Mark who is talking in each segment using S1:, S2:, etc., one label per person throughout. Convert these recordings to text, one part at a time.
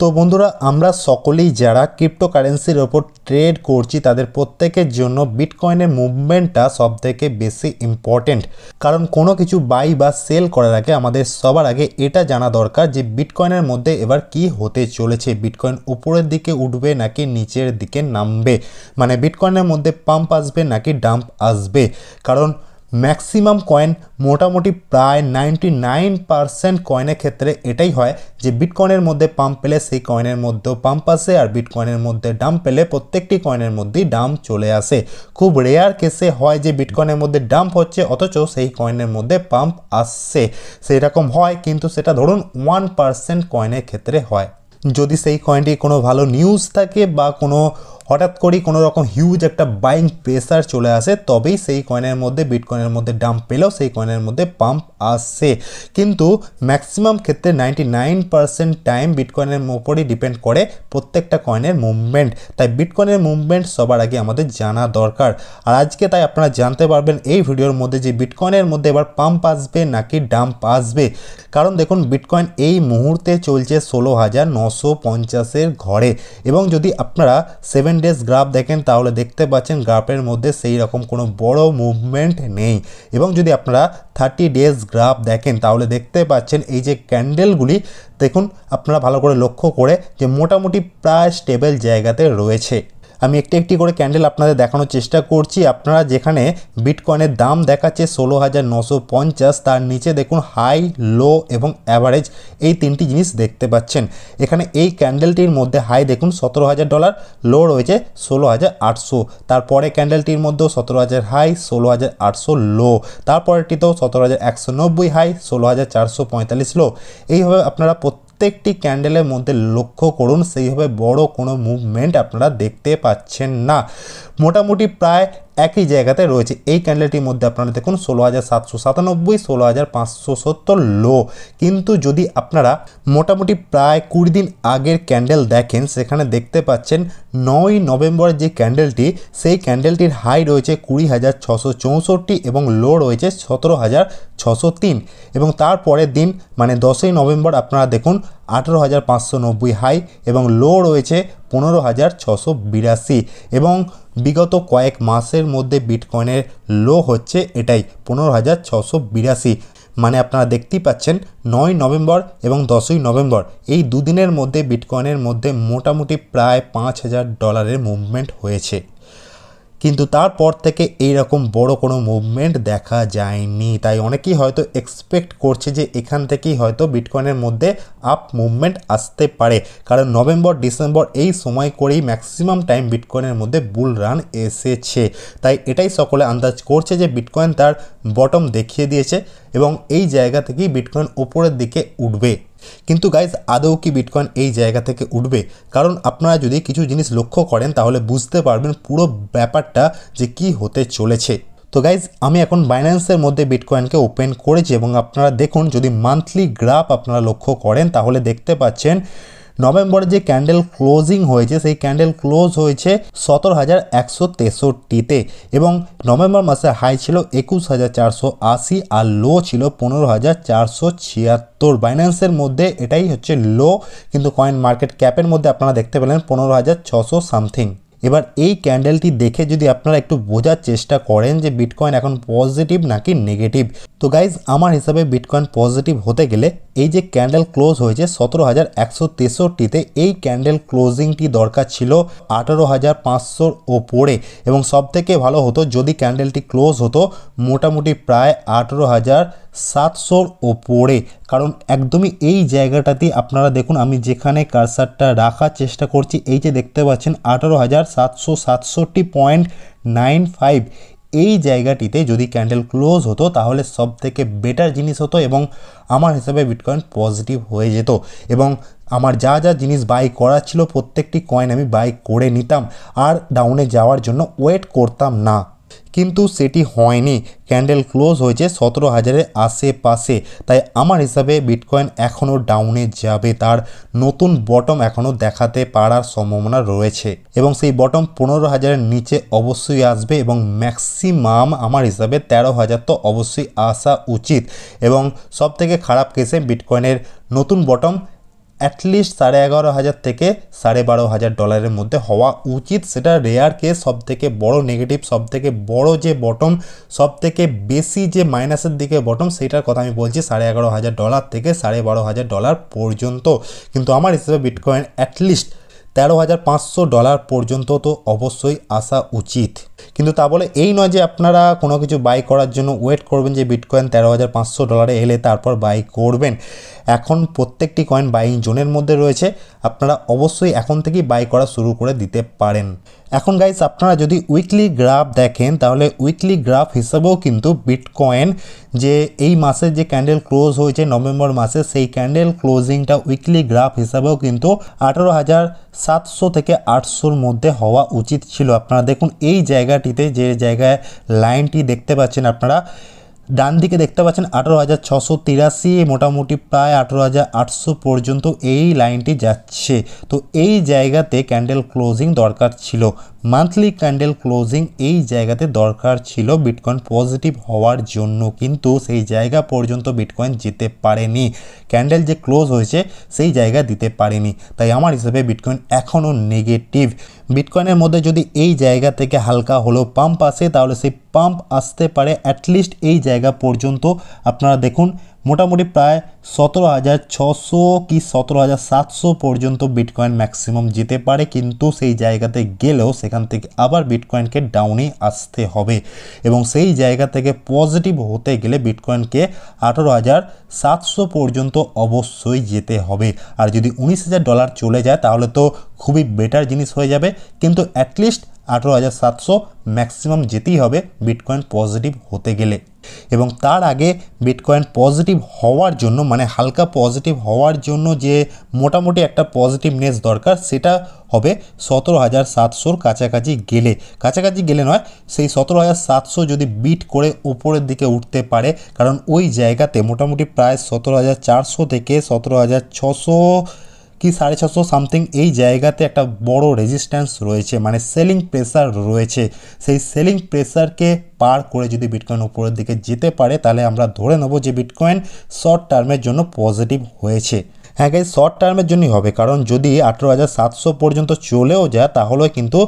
S1: তো বন্ধুরা আমরা সকলেই যারা ক্রিপ্টোকারেন্সির ওপর ট্রেড করছি তাদের প্রত্যেকের জন্য বিটকয়েনের মুভমেন্টটা সব থেকে বেশি ইম্পর্টেন্ট কারণ কোনো কিছু বাই বা সেল করার আগে আমাদের সবার আগে এটা জানা দরকার যে বিটকয়েনের মধ্যে এবার কি হতে চলেছে বিটকয়েন উপরের দিকে উঠবে নাকি নিচের দিকে নামবে মানে বিটকয়েনের মধ্যে পাম্প আসবে নাকি ডাম্প আসবে কারণ ম্যাক্সিমাম কয়েন মোটামুটি প্রায় নাইনটি নাইন পারসেন্ট কয়েনের ক্ষেত্রে এটাই হয় যে বিটকয়েনের মধ্যে পাম্প পেলে সেই কয়েনের মধ্যেও পাম্প আসে আর বিটকয়েনের মধ্যে ডাম্প পেলে প্রত্যেকটি কয়েনের মধ্যেই ডাম্প চলে আসে খুব রেয়ার কেসে হয় যে বিটকয়েনের মধ্যে ডাম্প হচ্ছে অথচ সেই কয়েনের মধ্যে পাম্প আসছে সেরকম হয় কিন্তু সেটা ধরুন ওয়ান পারসেন্ট কয়েনের ক্ষেত্রে হয় যদি সেই কয়েনটি কোনো ভালো নিউজ থাকে বা কোনো হঠাৎ করেই কোনো রকম হিউজ একটা বাইং প্রেসার চলে আসে তবেই সেই কয়েনের মধ্যে বিটকয়েনের মধ্যে ডাম্প পেলেও সেই কয়েনের মধ্যে পাম্প আসছে কিন্তু ম্যাক্সিমাম ক্ষেত্রে নাইনটি নাইন পার্সেন্ট টাইম বিটকয়েনের উপরই ডিপেন্ড করে প্রত্যেকটা কয়েনের মুভমেন্ট তাই বিটকয়েনের মুভমেন্ট সবার আগে আমাদের জানা দরকার আর আজকে তাই আপনারা জানতে পারবেন এই ভিডিওর মধ্যে যে বিটকয়েনের মধ্যে এবার পাম্প আসবে নাকি ডাম্প আসবে কারণ দেখুন বিটকয়েন এই মুহূর্তে চলছে ষোলো হাজার নশো পঞ্চাশের ঘরে এবং যদি আপনারা সেভেন ডেজ গ্রাফ দেখেন তাহলে দেখতে পাচ্ছেন গ্রাফের মধ্যে সেই রকম কোনো বড় মুভমেন্ট নেই এবং যদি আপনারা থার্টি ডেজ গ্রাফ দেখেন তাহলে দেখতে পাচ্ছেন এই যে ক্যান্ডেলগুলি দেখুন আপনারা ভালো করে লক্ষ্য করে যে মোটামুটি প্রায় স্টেবেল জায়গাতে রয়েছে আমি একটি একটি করে ক্যান্ডেল আপনাদের দেখানোর চেষ্টা করছি আপনারা যেখানে বিটকয়েনের দাম দেখাচ্ছে ষোলো হাজার নশো পঞ্চাশ তার নিচে দেখুন হাই লো এবং অ্যাভারেজ এই তিনটি জিনিস দেখতে পাচ্ছেন এখানে এই ক্যান্ডেলটির মধ্যে হাই দেখুন সতেরো হাজার ডলার লো রয়েছে ষোলো হাজার আটশো তারপরে ক্যান্ডেলটির মধ্যেও সতেরো হাজার হাই ষোলো হাজার আটশো লো তারপরেরটিতেও সতেরো হাজার একশো নব্বই হাই ষোলো হাজার চারশো পঁয়তাল্লিশ লো এইভাবে আপনারা প্রত্যেক প্রত্যেকটি ক্যান্ডেলের মধ্যে লক্ষ্য করুন সেইভাবে বড় কোনো মুভমেন্ট আপনারা দেখতে পাচ্ছেন না মোটামুটি প্রায় একই জায়গাতে রয়েছে এই ক্যান্ডেলটির মধ্যে আপনারা দেখুন ষোলো হাজার সাতশো সাতানব্বই ষোলো হাজার পাঁচশো সত্তর লো কিন্তু যদি আপনারা মোটামুটি প্রায় কুড়ি দিন আগের ক্যান্ডেল দেখেন সেখানে দেখতে পাচ্ছেন নয় নভেম্বরের যে ক্যান্ডেলটি সেই ক্যান্ডেলটির হাই রয়েছে কুড়ি হাজার ছশো চৌষট্টি এবং লো রয়েছে সতেরো হাজার ছশো তিন এবং তারপরের দিন মানে দশই নভেম্বর আপনারা দেখুন আঠেরো হাজার পাঁচশো নব্বই হাই এবং লো রয়েছে পনেরো হাজার ছশো বিরাশি এবং বিগত কয়েক মাসের মধ্যে বিটকয়েনের লো হচ্ছে এটাই পনেরো হাজার ছশো বিরাশি মানে আপনারা দেখতেই পাচ্ছেন নয় নভেম্বর এবং দশই নভেম্বর এই দুদিনের মধ্যে বিটকয়েনের মধ্যে মোটামুটি প্রায় পাঁচ হাজার ডলারের মুভমেন্ট হয়েছে কিন্তু তারপর থেকে এইরকম বড় কোনো মুভমেন্ট দেখা যায়নি তাই অনেকেই হয়তো এক্সপেক্ট করছে যে এখান থেকেই হয়তো বিটকয়েনের মধ্যে আপ মুভমেন্ট আসতে পারে কারণ নভেম্বর ডিসেম্বর এই সময় করেই ম্যাক্সিমাম টাইম বিটকয়েনের মধ্যে বুল রান এসেছে তাই এটাই সকলে আন্দাজ করছে যে বিটকয়েন তার বটম দেখিয়ে দিয়েছে এবং এই জায়গা থেকেই বিটকয়েন ওপরের দিকে উঠবে কিন্তু গাইজ আদৌ কি বিটকয়েন এই জায়গা থেকে উঠবে কারণ আপনারা যদি কিছু জিনিস লক্ষ্য করেন তাহলে বুঝতে পারবেন পুরো ব্যাপারটা যে কি হতে চলেছে তো গাইজ আমি এখন বাইন্যান্সের মধ্যে বিটকয়েনকে ওপেন করেছি এবং আপনারা দেখুন যদি মান্থলি গ্রাফ আপনারা লক্ষ্য করেন তাহলে দেখতে পাচ্ছেন নভেম্বরে যে ক্যান্ডেল ক্লোজিং হয়েছে সেই ক্যান্ডেল ক্লোজ হয়েছে সতেরো হাজার একশো তেষট্টিতে এবং নভেম্বর মাসে হাই ছিল একুশ হাজার চারশো আশি আর লো ছিল পনেরো হাজার চারশো ছিয়াত্তর বাইন্যান্সের মধ্যে এটাই হচ্ছে লো কিন্তু কয়েন মার্কেট ক্যাপের মধ্যে আপনারা দেখতে পেলেন পনেরো হাজার ছশো সামথিং এবার এই ক্যান্ডেলটি দেখে যদি আপনারা একটু বোঝার চেষ্টা করেন যে বিটকয়েন এখন পজিটিভ নাকি নেগেটিভ তো গাইজ আমার হিসাবে বিটকয়েন পজিটিভ হতে গেলে এই যে ক্যান্ডেল ক্লোজ হয়েছে সতেরো হাজার একশো তেষট্টিতে এই ক্যান্ডেল ক্লোজিংটি দরকার ছিল আঠারো হাজার পাঁচশোর ওপরে এবং সবথেকে ভালো হতো যদি ক্যান্ডেলটি ক্লোজ হতো মোটামুটি প্রায় আঠেরো হাজার সাতশোর ওপরে কারণ একদমই এই জায়গাটাতে আপনারা দেখুন আমি যেখানে কারসারটা রাখার চেষ্টা করছি এই যে দেখতে পাচ্ছেন আঠারো হাজার সাতশো সাতষট্টি পয়েন্ট নাইন ফাইভ এই জায়গাটিতে যদি ক্যান্ডেল ক্লোজ হতো তাহলে সব থেকে বেটার জিনিস হতো এবং আমার হিসাবে বিটকয়েন পজিটিভ হয়ে যেত এবং আমার যা যা জিনিস বাই করা ছিল প্রত্যেকটি কয়েন আমি বাই করে নিতাম আর ডাউনে যাওয়ার জন্য ওয়েট করতাম না কিন্তু সেটি হয়নি ক্যান্ডেল ক্লোজ হয়েছে সতেরো হাজারের আশেপাশে তাই আমার হিসাবে বিটকয়েন এখনও ডাউনে যাবে তার নতুন বটম এখনও দেখাতে পারার সম্ভাবনা রয়েছে এবং সেই বটম পনেরো হাজারের নিচে অবশ্যই আসবে এবং ম্যাক্সিমাম আমার হিসাবে তেরো হাজার তো অবশ্যই আসা উচিত এবং সবথেকে খারাপ কেসে বিটকয়েনের নতুন বটম অ্যাটলিস্ট সাড়ে এগারো হাজার থেকে সাড়ে বারো হাজার ডলারের মধ্যে হওয়া উচিত সেটা রেয়ার সব থেকে বড় নেগেটিভ সব থেকে বড় যে বটম থেকে বেশি যে মাইনাসের দিকে বটম সেটার কথা আমি বলছি সাড়ে এগারো হাজার ডলার থেকে সাড়ে বারো হাজার ডলার পর্যন্ত কিন্তু আমার হিসেবে বিটকয়েন অ্যাটলিস্ট তেরো হাজার পাঁচশো ডলার পর্যন্ত তো অবশ্যই আসা উচিত কিন্তু তা বলে এই নয় যে আপনারা কোনো কিছু বাই করার জন্য ওয়েট করবেন যে বিটকয়েন তেরো হাজার পাঁচশো ডলারে এলে তারপর বাই করবেন এখন প্রত্যেকটি কয়েন বাইং জোনের মধ্যে রয়েছে আপনারা অবশ্যই এখন থেকেই বাই করা শুরু করে দিতে পারেন এখন গাইস আপনারা যদি উইকলি গ্রাফ দেখেন তাহলে উইকলি গ্রাফ হিসেবেও কিন্তু বিটকয়েন যে এই মাসে যে ক্যান্ডেল ক্লোজ হয়েছে নভেম্বর মাসে সেই ক্যান্ডেল ক্লোজিংটা উইকলি গ্রাফ হিসাবেও কিন্তু আঠারো হাজার সাতশো থেকে আটশোর মধ্যে হওয়া উচিত ছিল আপনারা দেখুন এই জায়গা জায়গাটিতে যে জায়গায় লাইনটি দেখতে পাচ্ছেন আপনারা ডান দিকে দেখতে পাচ্ছেন আঠারো হাজার ছশো তিরাশি মোটামুটি প্রায় আঠারো হাজার আটশো পর্যন্ত এই লাইনটি যাচ্ছে তো এই জায়গাতে ক্যান্ডেল ক্লোজিং দরকার ছিল মান্থলি ক্যান্ডেল ক্লোজিং এই জায়গাতে দরকার ছিল বিটকয়েন পজিটিভ হওয়ার জন্য কিন্তু সেই জায়গা পর্যন্ত বিটকয়েন যেতে পারেনি ক্যান্ডেল যে ক্লোজ হয়েছে সেই জায়গা দিতে পারেনি তাই আমার হিসাবে বিটকয়েন এখনও নেগেটিভ বিটকয়েনের মধ্যে যদি এই জায়গা থেকে হালকা হলেও পাম্প আসে তাহলে সেই পাম্প আসতে পারে অ্যাটলিস্ট এই জায়গা পর্যন্ত আপনারা দেখুন মোটামুটি প্রায় সতেরো হাজার ছশো কি সতেরো হাজার সাতশো পর্যন্ত বিটকয়েন ম্যাক্সিমাম যেতে পারে কিন্তু সেই জায়গাতে গেলেও সেখান থেকে আবার বিটকয়েনকে ডাউনে আসতে হবে এবং সেই জায়গা থেকে পজিটিভ হতে গেলে বিটকয়েনকে আঠারো হাজার সাতশো পর্যন্ত অবশ্যই যেতে হবে আর যদি উনিশ হাজার ডলার চলে যায় তাহলে তো খুবই বেটার জিনিস হয়ে যাবে কিন্তু অ্যাটলিস্ট আঠেরো হাজার সাতশো ম্যাক্সিমাম যেতেই হবে বিটকয়েন পজিটিভ হতে গেলে এবং তার আগে বিটকয়েন পজিটিভ হওয়ার জন্য মানে হালকা পজিটিভ হওয়ার জন্য যে মোটামুটি একটা পজিটিভনেস দরকার সেটা হবে সতেরো হাজার সাতশোর কাছাকাছি গেলে কাছাকাছি গেলে নয় সেই সতেরো হাজার সাতশো যদি বিট করে উপরের দিকে উঠতে পারে কারণ ওই জায়গাতে মোটামুটি প্রায় সতেরো হাজার চারশো থেকে সতেরো হাজার ছশো কি সাড়ে ছশো সামথিং এই জায়গাতে একটা বড় রেজিস্ট্যান্স রয়েছে মানে সেলিং প্রেসার রয়েছে সেই সেলিং প্রেসারকে পার করে যদি বিটকয়েন উপরের দিকে যেতে পারে তাহলে আমরা ধরে নেব যে বিটকয়েন শর্ট টার্মের জন্য পজিটিভ হয়েছে হ্যাঁ গাই শর্ট টার্মের জন্যই হবে কারণ যদি আঠেরো হাজার সাতশো পর্যন্ত চলেও যায় তাহলে কিন্তু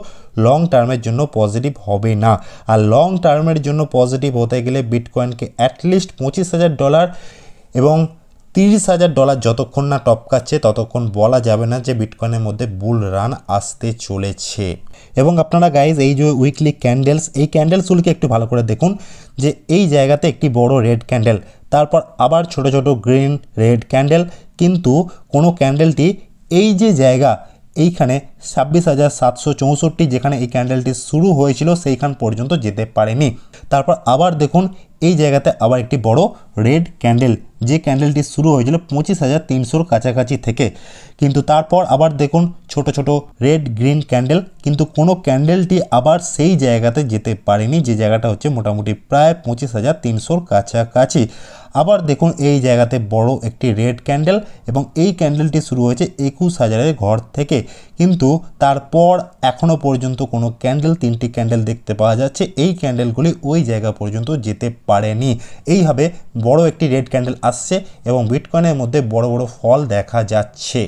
S1: লং টার্মের জন্য পজিটিভ হবে না আর লং টার্মের জন্য পজিটিভ হতে গেলে বিটকয়েনকে অ্যাটলিস্ট পঁচিশ হাজার ডলার এবং তিরিশ হাজার ডলার যতক্ষণ না টপকাচ্ছে ততক্ষণ বলা যাবে না যে বিটকয়েনের মধ্যে বুল রান আসতে চলেছে এবং আপনারা গাইজ এই যে উইকলি ক্যান্ডেলস এই ক্যান্ডেলসগুলিকে একটু ভালো করে দেখুন যে এই জায়গাতে একটি বড় রেড ক্যান্ডেল তারপর আবার ছোট ছোট গ্রিন রেড ক্যান্ডেল কিন্তু কোনো ক্যান্ডেলটি এই যে জায়গা এইখানে ছাব্বিশ হাজার সাতশো চৌষট্টি যেখানে এই ক্যান্ডেলটি শুরু হয়েছিল সেইখান পর্যন্ত যেতে পারেনি তারপর আবার দেখুন এই জায়গাতে আবার একটি বড় রেড ক্যান্ডেল जो कैंडलटी शुरू हो पचिस हज़ार तीन सौ काछाची थे কিন্তু তারপর আবার দেখুন ছোট ছোট রেড গ্রিন ক্যান্ডেল কিন্তু কোনো ক্যান্ডেলটি আবার সেই জায়গাতে যেতে পারেনি যে জায়গাটা হচ্ছে মোটামুটি প্রায় পঁচিশ হাজার তিনশোর কাছাকাছি আবার দেখুন এই জায়গাতে বড় একটি রেড ক্যান্ডেল এবং এই ক্যান্ডেলটি শুরু হয়েছে একুশ হাজারের ঘর থেকে কিন্তু তারপর এখনও পর্যন্ত কোনো ক্যান্ডেল তিনটি ক্যান্ডেল দেখতে পাওয়া যাচ্ছে এই ক্যান্ডেলগুলি ওই জায়গা পর্যন্ত যেতে পারেনি এইভাবে বড় একটি রেড ক্যান্ডেল আসছে এবং বিটকয়েনের মধ্যে বড় বড় ফল দেখা যাচ্ছে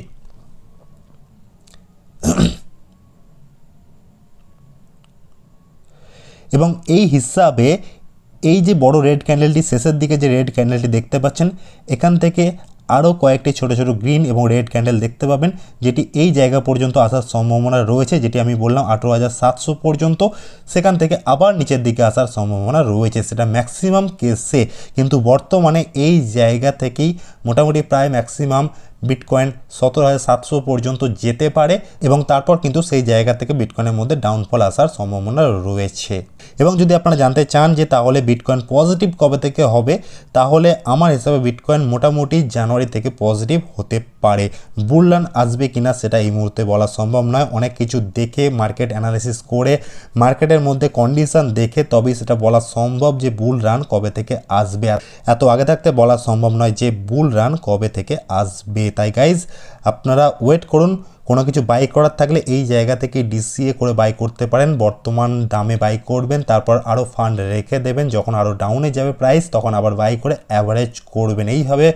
S1: এবং এই হিসাবে এই যে বড় রেড ক্যান্ডেলটি শেষের দিকে যে রেড ক্যান্ডেলটি দেখতে পাচ্ছেন এখান থেকে আরও কয়েকটি ছোট ছোট গ্রিন এবং রেড ক্যান্ডেল দেখতে পাবেন যেটি এই জায়গা পর্যন্ত আসার সম্ভাবনা রয়েছে যেটি আমি বললাম আঠেরো হাজার সাতশো পর্যন্ত সেখান থেকে আবার নিচের দিকে আসার সম্ভাবনা রয়েছে সেটা ম্যাক্সিমাম কেসে কিন্তু বর্তমানে এই জায়গা থেকেই মোটামুটি প্রায় ম্যাক্সিমাম বিটকয়েন সতেরো হাজার সাতশো পর্যন্ত যেতে পারে এবং তারপর কিন্তু সেই জায়গা থেকে বিটকয়েনের মধ্যে ডাউনফল আসার সম্ভাবনা রয়েছে এবং যদি আপনারা জানতে চান যে তাহলে বিটকয়েন পজিটিভ কবে থেকে হবে তাহলে আমার হিসাবে বিটকয়েন মোটামুটি জানুয়ারি থেকে পজিটিভ হতে পারে বুললান আসবে কিনা সেটা এই মুহূর্তে বলা সম্ভব নয় অনেক কিছু দেখে মার্কেট অ্যানালিসিস করে মার্কেটের মধ্যে কন্ডিশন দেখে তবেই সেটা বলা সম্ভব যে বুল রান কবে থেকে আসবে আর এত আগে থাকতে বলা সম্ভব নয় যে বুল রান কবে থেকে আসবে তাই গাইজ আপনারা ওয়েট করুন কোনো কিছু বাই করার থাকলে এই জায়গা থেকে ডিসিএ করে বাই করতে পারেন বর্তমান দামে বাই করবেন তারপর আরও ফান্ড রেখে দেবেন যখন আরও ডাউনে যাবে প্রাইস তখন আবার বাই করে অ্যাভারেজ করবেন এইভাবে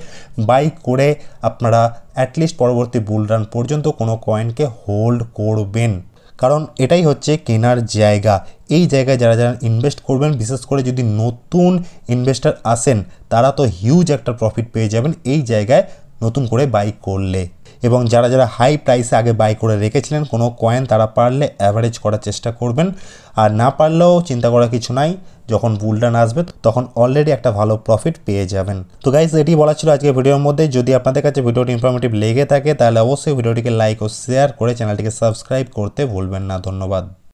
S1: বাই করে আপনারা অ্যাটলিস্ট পরবর্তী বুল রান পর্যন্ত কোনো কয়েনকে হোল্ড করবেন কারণ এটাই হচ্ছে কেনার জায়গা এই জায়গায় যারা যারা ইনভেস্ট করবেন বিশেষ করে যদি নতুন ইনভেস্টার আসেন তারা তো হিউজ একটা প্রফিট পেয়ে যাবেন এই জায়গায় নতুন করে বাই করলে এবং যারা যারা হাই প্রাইসে আগে বাই করে রেখেছিলেন কোনো কয়েন তারা পারলে অ্যাভারেজ করার চেষ্টা করবেন আর না পারলেও চিন্তা করার কিছু নাই যখন বুলডান আসবে তখন অলরেডি একটা ভালো প্রফিট পেয়ে যাবেন তো গাইজ এটি বলা ছিল আজকে ভিডিওর মধ্যে যদি আপনাদের কাছে ভিডিওটি ইনফরমেটিভ লেগে থাকে তাহলে অবশ্যই ভিডিওটিকে লাইক ও শেয়ার করে চ্যানেলটিকে সাবস্ক্রাইব করতে ভুলবেন না ধন্যবাদ